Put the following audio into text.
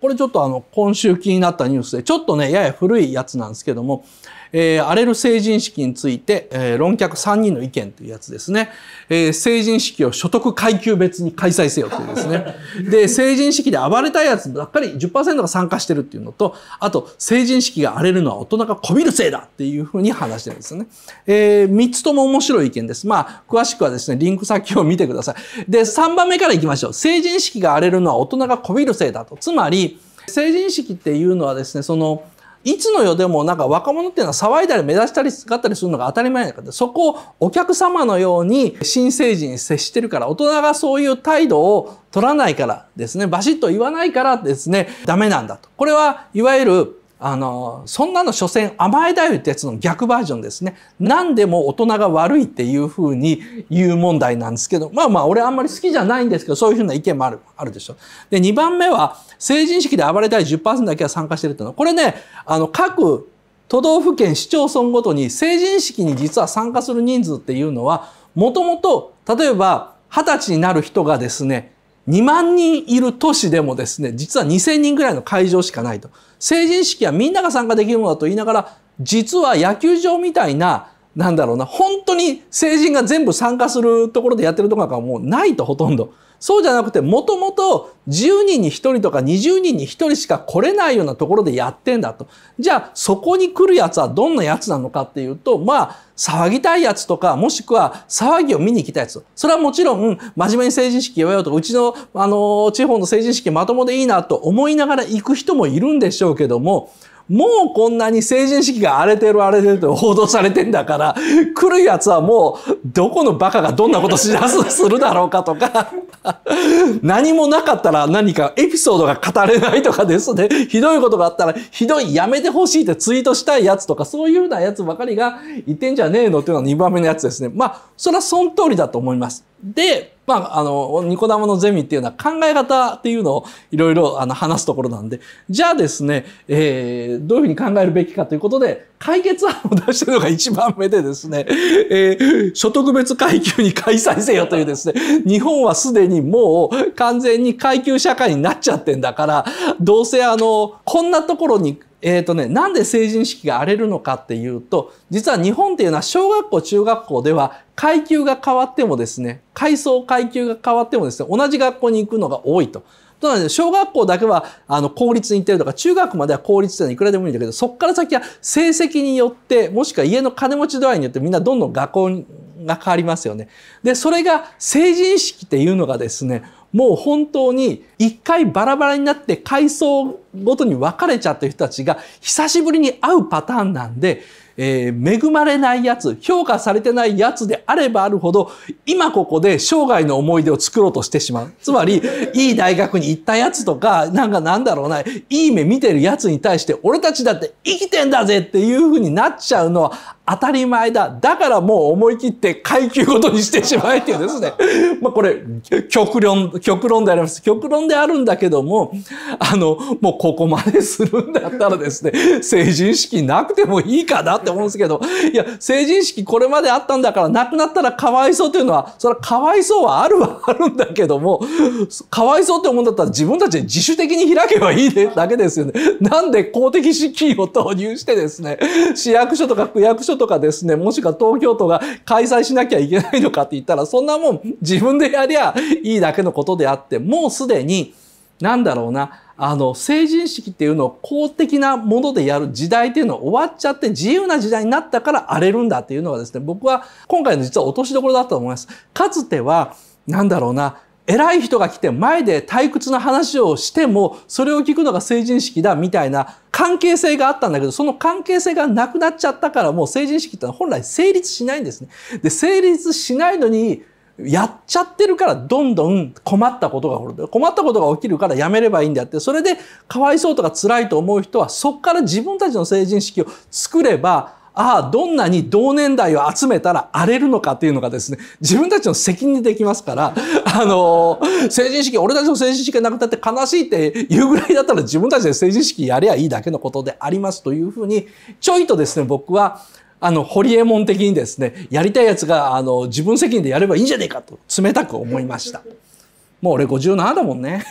これちょっとあの、今週気になったニュースで、ちょっとね、やや古いやつなんですけども、えー、荒れる成人式について、えー、論客3人の意見というやつですね、えー、成人式を所得階級別に開催せよというですね。で、成人式で暴れたいやつばっかり10%が参加してるっていうのと、あと、成人式が荒れるのは大人がこびるせいだっていうふうに話してるんですね。えー、3つとも面白い意見です。まあ、詳しくはですね、リンク先を見てください。で、3番目からいきましょう。成人式が荒れるのは大人がこびるせいだと。つまり、成人式っていうのはですね、その、いつの世でもなんか若者っていうのは騒いだり目指したり使ったりするのが当たり前だからそこをお客様のように新成人に接してるから大人がそういう態度を取らないからですねバシッと言わないからですねダメなんだと。これはいわゆるあのそんなの所詮甘えだよってやつの逆バージョンですね何でも大人が悪いっていうふうに言う問題なんですけどまあまあ俺あんまり好きじゃないんですけどそういうふうな意見もあるあるでしょ。で2番目は成人式で暴れたい10%だけは参加してるっていうのはこれねあの各都道府県市町村ごとに成人式に実は参加する人数っていうのはもともと例えば20歳になる人がですね2万人いる都市でもですね、実は2000人ぐらいの会場しかないと。成人式はみんなが参加できるものだと言いながら、実は野球場みたいななんだろうな、本当に成人が全部参加するところでやってるとかがもうないとほとんど。そうじゃなくて、もともと10人に1人とか20人に1人しか来れないようなところでやってんだと。じゃあ、そこに来るやつはどんなやつなのかっていうと、まあ、騒ぎたいやつとか、もしくは騒ぎを見に行きたいやつ。それはもちろん、真面目に成人式やようとか、うちの、あの、地方の成人式まともでいいなと思いながら行く人もいるんでしょうけども、もうこんなに成人式が荒れてる荒れてるって報道されてんだから、来るやつはもう、どこのバカがどんなことしだす、するだろうかとか、何もなかったら何かエピソードが語れないとかですね、ひどいことがあったら、ひどいやめてほしいってツイートしたいやつとか、そういうようなやつばかりが言ってんじゃねえのっていうのは2番目のやつですね。まあ、それはその通りだと思います。で、まあ、あの、ニコ玉のゼミっていうのは考え方っていうのをいろいろあの話すところなんで、じゃあですね、えー、どういうふうに考えるべきかということで、解決案を出してるのが一番目でですね、えー、所得別階級に開催せよというですね、日本はすでにもう完全に階級社会になっちゃってんだから、どうせあの、こんなところにえーとね、なんで成人式が荒れるのかっていうと実は日本っていうのは小学校中学校では階級が変わってもですね階層階級が変わってもですね同じ学校に行くのが多いと。となので小学校だけはあの公立に行ってるとか中学までは公立ってのはいくらでもいいんだけどそこから先は成績によってもしくは家の金持ち度合いによってみんなどんどん学校が変わりますよね。でそれが成人式っていうのがですねもう本当に一回バラバラになって階層ごとに分かれちゃった人たちが久しぶりに会うパターンなんで、えー、恵まれないやつ、評価されてないやつであればあるほど、今ここで生涯の思い出を作ろうとしてしまう。つまり、いい大学に行ったやつとか、なんかなんだろうな、いい目見てるやつに対して、俺たちだって生きてんだぜっていうふうになっちゃうのは当たり前だ。だからもう思い切って階級ごとにしてしまえっていうですね。まあこれ、極論、極論であります。極論であるんだけども、あの、もうここまでするんだったらですね、成人式なくてもいいかなってって思うんですけど、いや、成人式これまであったんだから、なくなったらかわいそうというのは、それはかわいそうはあるはあるんだけども、かわいそうって思うんだったら自分たちで自主的に開けばいいだけですよね。なんで公的資金を投入してですね、市役所とか区役所とかですね、もしくは東京都が開催しなきゃいけないのかって言ったら、そんなもん自分でやりゃいいだけのことであって、もうすでに、なんだろうなあの成人式っていうのを公的なものでやる時代っていうのは終わっちゃって自由な時代になったから荒れるんだっていうのがですね僕は今回の実は落としどころだと思います。かつてはなんだろうな偉い人が来て前で退屈な話をしてもそれを聞くのが成人式だみたいな関係性があったんだけどその関係性がなくなっちゃったからもう成人式ってのは本来成立しないんですね。で成立しないのにやっちゃってるからどんどん困ったことが起こる困ったことが起きるからやめればいいんであってそれでかわいそうとか辛いと思う人はそこから自分たちの成人式を作ればああどんなに同年代を集めたら荒れるのかっていうのがですね自分たちの責任でできますからあの成人式俺たちの成人式がなくなって悲しいって言うぐらいだったら自分たちで成人式やりゃいいだけのことでありますというふうにちょいとですね僕はあの、ホリエモン的にですね、やりたいやつが、あの、自分責任でやればいいんじゃねえかと、冷たく思いました。もう俺57だもんね。